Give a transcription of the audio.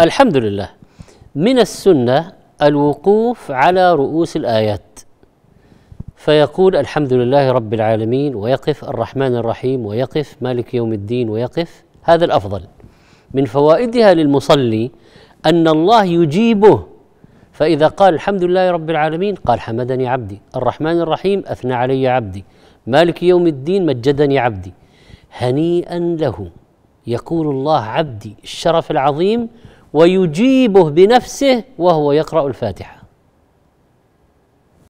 الحمد لله من السنة الوقوف على رؤوس الآيات فيقول الحمد لله رب العالمين ويقف الرحمن الرحيم ويقف مالك يوم الدين ويقف هذا الأفضل من فوائدها للمصلي أن الله يجيبه فإذا قال الحمد لله رب العالمين قال حمدني عبدي الرحمن الرحيم أثنى علي عبدي مالك يوم الدين مجدني عبدي هنيئا له يقول الله عبدي الشرف العظيم ويجيبه بنفسه وهو يقرأ الفاتحة